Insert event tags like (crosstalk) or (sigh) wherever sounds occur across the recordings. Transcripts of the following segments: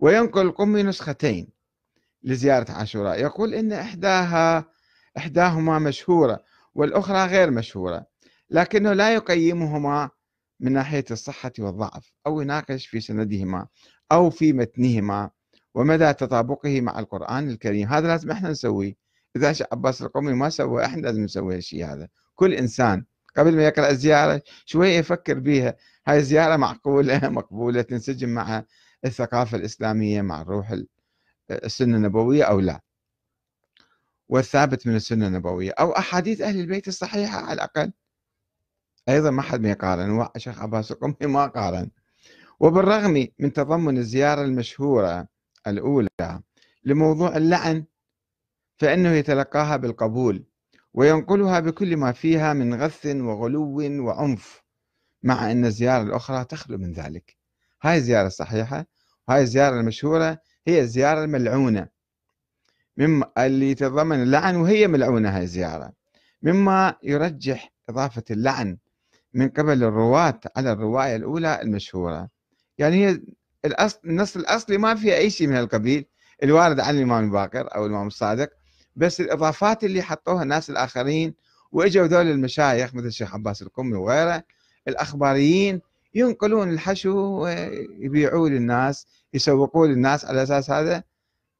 وينقل القمي نسختين لزيارة عاشوراء يقول إن إحداها إحداهما مشهورة والأخرى غير مشهورة لكنه لا يقيمهما من ناحية الصحة والضعف أو يناقش في سندهما أو في متنهما ومدى تطابقه مع القرآن الكريم هذا لازم احنا نسويه إذا عباس القومي ما سوى احنا لازم نسوي هالشيء هذا كل إنسان قبل ما يقرأ الزيارة شوية يفكر بها هاي الزيارة معقولة (laughs) مقبولة تنسجم مع الثقافة الإسلامية مع الروح السنة النبوية أو لا والثابت من السنة النبوية أو أحاديث أهل البيت الصحيحة على الأقل أيضا ما حد ما يقارن وشيخ عباس القمي (laughs) ما قارن وبالرغم من تضمن الزيارة المشهورة الأولى لموضوع اللعن فإنه يتلقاها بالقبول وينقلها بكل ما فيها من غث وغلو وعنف مع أن الزيارة الأخرى تخلو من ذلك هاي الزيارة الصحيحة وهاي الزيارة المشهورة هي الزيارة الملعونة مما اللي تتضمن اللعن وهي ملعونة هاي الزيارة مما يرجح إضافة اللعن من قبل الرواة على الرواية الأولى المشهورة يعني هي الأصل النص الأصلي ما فيها أي شيء من القبيل الوارد عن الإمام الباقر أو الإمام الصادق بس الإضافات اللي حطوها الناس الآخرين وإجوا ذول المشايخ مثل الشيخ عباس القمي وغيره الأخباريين ينقلون الحشو ويبيعوه للناس يسوقوه للناس على اساس هذا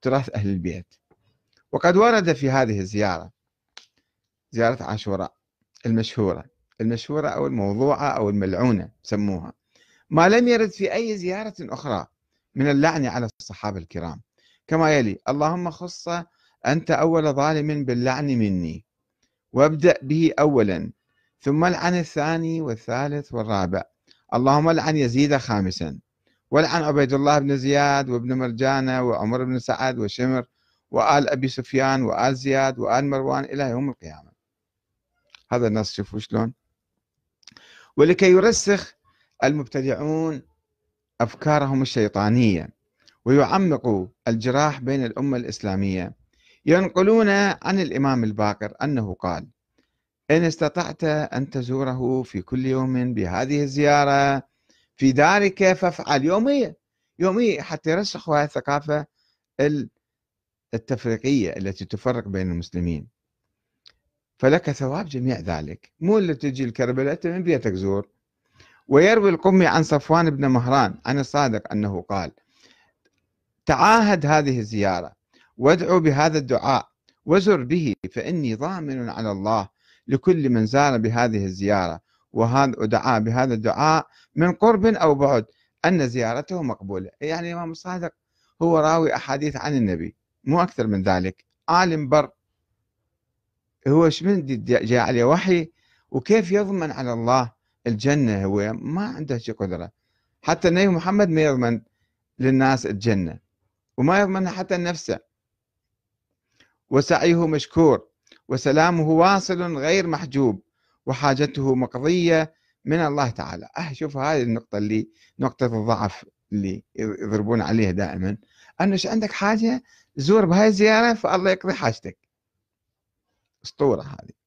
تراث اهل البيت وقد ورد في هذه الزياره زياره عاشوراء المشهوره المشهوره او الموضوعه او الملعونه سموها ما لم يرد في اي زياره اخرى من اللعن على الصحابه الكرام كما يلي اللهم خص انت اول ظالم باللعن مني وابدا به اولا ثم العن الثاني والثالث والرابع اللهم لعن يزيد خامسا ولعن عبيد الله بن زياد وابن مرجانة وعمر بن سعد وشمر وآل أبي سفيان وآل زياد وآل مروان إلى يوم القيامة هذا النص شوفوا شلون ولكي يرسخ المبتدعون أفكارهم الشيطانية ويعمقوا الجراح بين الأمة الإسلامية ينقلون عن الإمام الباقر أنه قال إن استطعت أن تزوره في كل يوم بهذه الزيارة في دارك فافعل يومية يومية حتى يرسخوا هذه الثقافة التفريقية التي تفرق بين المسلمين فلك ثواب جميع ذلك مو اللي تجي الكربلاء من بيتك زور ويروي القمي عن صفوان بن مهران عن الصادق أنه قال تعاهد هذه الزيارة وادعو بهذا الدعاء وزر به فإني ضامن على الله لكل من زار بهذه الزيارة وهذا ودعا بهذا الدعاء من قرب أو بعد أن زيارته مقبولة يعني الإمام الصادق هو راوي أحاديث عن النبي مو أكثر من ذلك عالم بر هو من جاء عليه وحي وكيف يضمن على الله الجنة هو ما عنده شي قدرة حتى النبي محمد ما يضمن للناس الجنة وما يضمنها حتى لنفسه وسعيه مشكور وسلامه واصل غير محجوب وحاجته مقضية من الله تعالى أه شوف هذه النقطة اللي نقطة الضعف اللي يضربون عليها دائما أنه عندك حاجة زور بهاي الزيارة فالله يقضي حاجتك اسطورة هذه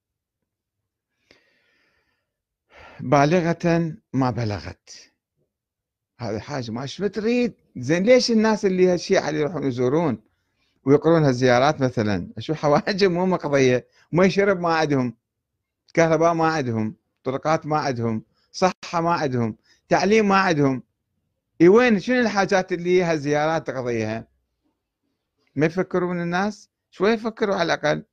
بالغة ما بلغت هذه حاجة ما شو تريد زين ليش الناس اللي هالشيء اللي يروحون يزورون ويقرونها الزيارات مثلا اشوف حواجب مو مقضيه مي شرب ما عندهم كهرباء ما عندهم طرقات ما عندهم صحه ما عندهم تعليم ما عندهم اي وين شنو الحاجات اللي هالزيارات تقضيها ما يفكرون الناس شوي يفكروا على الاقل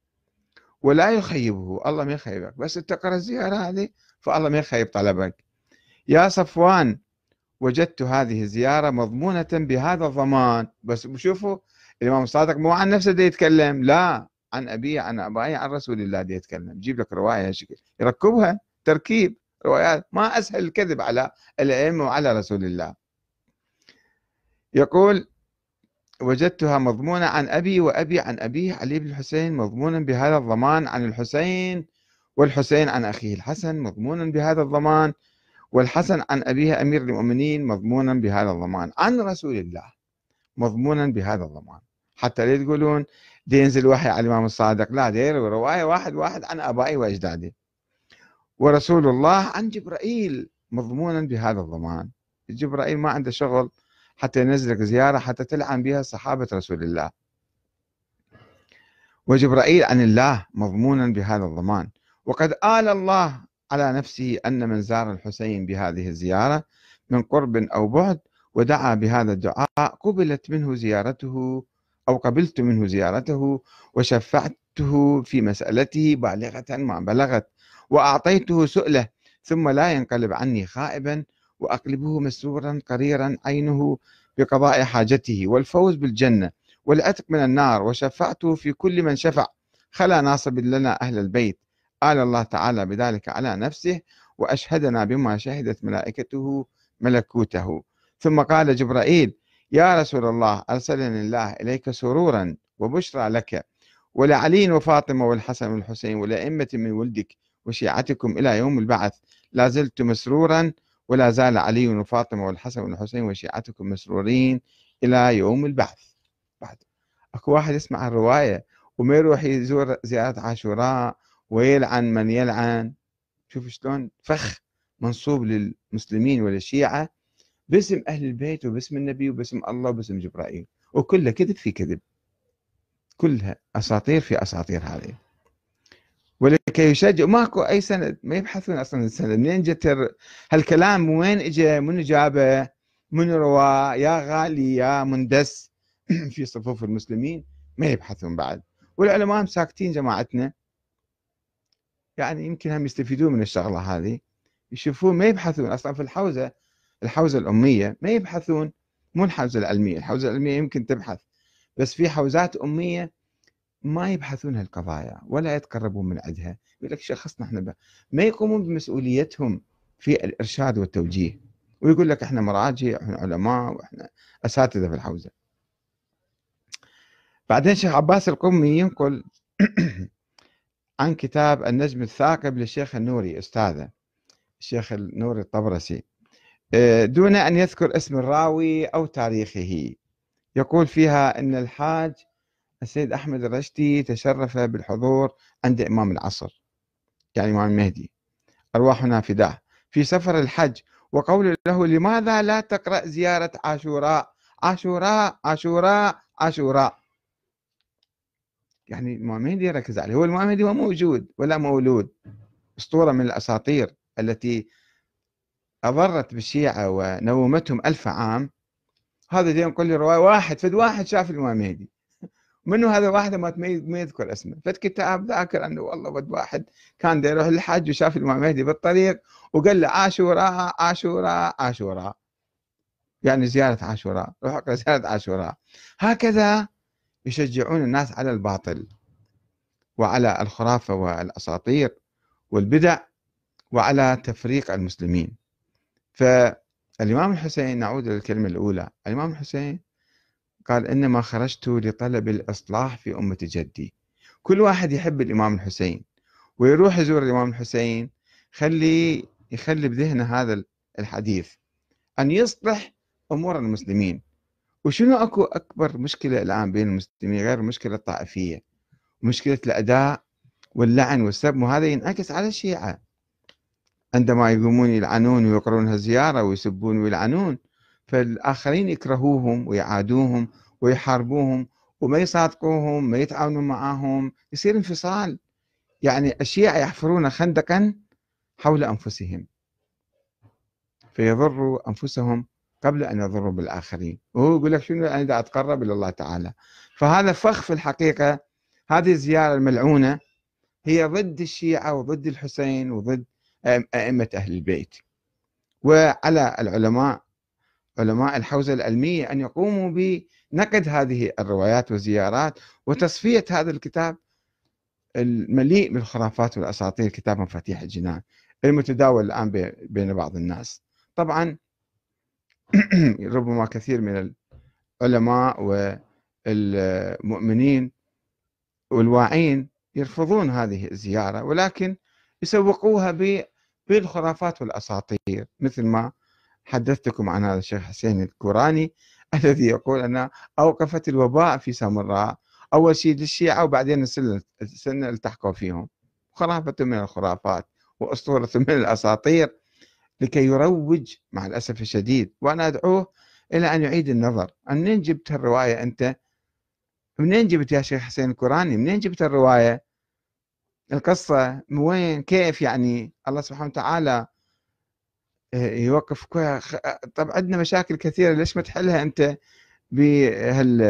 ولا يخيبه الله ما يخيبك بس تقرا الزياره هذه فالله ما يخيب طلبك يا صفوان وجدت هذه الزيارة مضمونة بهذا الضمان بس شوفوا الإمام الصادق مو عن نفسه دي يتكلم لا عن أبيه عن أبائه عن رسول الله دي يتكلم جيب لك رواية هالشكل يركبها تركيب روايات ما أسهل الكذب على الأئمة وعلى رسول الله يقول وجدتها مضمونة عن أبي وأبي عن أبيه علي بن الحسين مضمونا بهذا الضمان عن الحسين والحسين عن أخيه الحسن مضمونا بهذا الضمان والحسن عن أبيه أمير المؤمنين مضمونا بهذا الضمان عن رسول الله مضمونا بهذا الضمان حتى لا تقولون دي ينزل وحي على الإمام الصادق لا دير رواية واحد واحد عن آبائي وأجدادي ورسول الله عن جبرائيل مضمونا بهذا الضمان جبرائيل ما عنده شغل حتى ينزلك زيارة حتى تلعن بها صحابة رسول الله وجبرائيل عن الله مضمونا بهذا الضمان وقد آل الله على نفسه أن من زار الحسين بهذه الزيارة من قرب أو بعد ودعا بهذا الدعاء قبلت منه زيارته أو قبلت منه زيارته وشفعته في مسألته بالغة ما بلغت وأعطيته سؤله ثم لا ينقلب عني خائبا وأقلبه مسرورا قريرا عينه بقضاء حاجته والفوز بالجنة والعتق من النار وشفعته في كل من شفع خلا ناصب لنا أهل البيت قال الله تعالى بذلك على نفسه وأشهدنا بما شهدت ملائكته ملكوته ثم قال جبرائيل يا رسول الله أرسلني الله إليك سرورا وبشرى لك ولعلي وفاطمة والحسن والحسين ولأئمة من ولدك وشيعتكم إلى يوم البعث لا زلت مسرورا ولا زال علي وفاطمة والحسن والحسين وشيعتكم مسرورين إلى يوم البعث بعد أكو واحد يسمع الرواية وما يروح يزور زيارة عاشوراء ويلعن من يلعن شوف شلون فخ منصوب للمسلمين وللشيعة باسم أهل البيت وباسم النبي وباسم الله وباسم جبرائيل وكلها كذب في كذب كلها أساطير في أساطير هذه ولكي يشجع ماكو أي سند ما يبحثون أصلا السند منين جت هالكلام وين اجى من جابه من رواه يا غالي يا مندس (clears throat) في صفوف المسلمين ما يبحثون بعد والعلماء ساكتين جماعتنا يعني يمكن هم يستفيدون من الشغله هذه يشوفون ما يبحثون اصلا في الحوزه الحوزة الأمية ما يبحثون مو الحوزة العلمية الحوزة العلمية يمكن تبحث بس في حوزات أمية ما يبحثون هالقضايا ولا يتقربون من عندها يقول لك شخصنا احنا بقى. ما يقومون بمسؤوليتهم في الارشاد والتوجيه ويقول لك احنا مراجع احنا علماء واحنا اساتذه في الحوزه. بعدين شيخ عباس القمي ينقل (clears throat) عن كتاب النجم الثاقب للشيخ النوري استاذه الشيخ النوري الطبرسي آه، دون أن يذكر اسم الراوي أو تاريخه يقول فيها أن الحاج السيد أحمد الرشدي تشرف بالحضور عند إمام العصر يعني إمام المهدي أرواحنا فداه في سفر الحج وقول له لماذا لا تقرأ زيارة عاشوراء عاشوراء عاشوراء عاشوراء يعني الإمام المهدي ركز عليه هو الإمام المهدي هو موجود ولا مولود أسطورة من الأساطير التي أضرت بالشيعة ونومتهم ألف عام هذا جاي يقول لي رواية واحد فد واحد شاف الإمام مهدي منو هذا واحد ما ما يذكر اسمه فد كتاب ذاكر انه والله ود واحد كان يروح للحج وشاف الامام مهدي بالطريق وقال له عاشوراء عاشوراء عاشوراء يعني زيارة عاشوراء روح اقرا زيارة عاشوراء هكذا يشجعون الناس على الباطل وعلى الخرافة والأساطير والبدع وعلى تفريق المسلمين فالإمام الحسين نعود للكلمة الأولى الإمام الحسين قال إنما خرجت لطلب الإصلاح في أمة جدي كل واحد يحب الإمام الحسين ويروح يزور الإمام الحسين خلي يخلي بذهنه هذا الحديث أن يصلح أمور المسلمين وشنو أكو أكبر مشكلة الآن بين المسلمين غير المشكلة الطائفية مشكلة الأداء واللعن والسب وهذا ينعكس على الشيعة عندما يقومون يلعنون ويقرون زيارة ويسبون ويلعنون فالآخرين يكرهوهم ويعادوهم ويحاربوهم وما يصادقوهم ما يتعاونون معهم يصير انفصال يعني الشيعة يحفرون خندقا حول أنفسهم فيضروا أنفسهم قبل أن يضروا بالآخرين وهو يقول لك شنو أنا أتقرب إلى الله تعالى فهذا فخ في الحقيقة هذه الزيارة الملعونة هي ضد الشيعة وضد الحسين وضد أئمة أهل البيت وعلى العلماء علماء الحوزة العلمية أن يقوموا بنقد هذه الروايات والزيارات وتصفية هذا الكتاب المليء بالخرافات والأساطير كتاب مفاتيح الجنان المتداول الآن بين بعض الناس طبعا (clears throat) ربما كثير من العلماء والمؤمنين والواعين يرفضون هذه الزيارة ولكن يسوقوها بالخرافات والأساطير مثل ما حدثتكم عن هذا الشيخ حسين الكوراني (laughs) الذي يقول أن أوقفت الوباء في سامراء أول شيء للشيعة وبعدين السنة التحقوا فيهم خرافة من الخرافات وأسطورة من الأساطير لكي يروج مع الأسف الشديد وأنا أدعوه إلى أن يعيد النظر منين جبت الرواية أنت منين جبت يا شيخ حسين الكوراني منين جبت الرواية القصة من وين كيف يعني الله سبحانه وتعالى آه، يوقف آه، طب عندنا مشاكل كثيرة ليش ما تحلها أنت بهال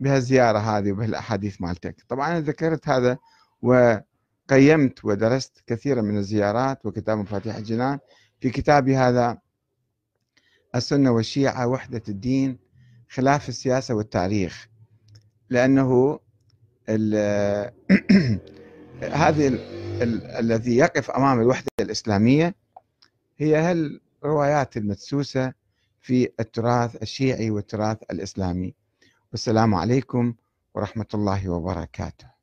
بهالزيارة هذه وبهالأحاديث مالتك طبعا أنا ذكرت هذا وقيمت ودرست كثيرا من الزيارات وكتاب مفاتيح الجنان في كتابي هذا السنة والشيعة وحدة الدين خلاف السياسة والتاريخ لأنه (clears throat) هذه الذي يقف امام الوحده الاسلاميه هي الروايات المدسوسه في التراث الشيعي والتراث الاسلامي والسلام عليكم ورحمه الله وبركاته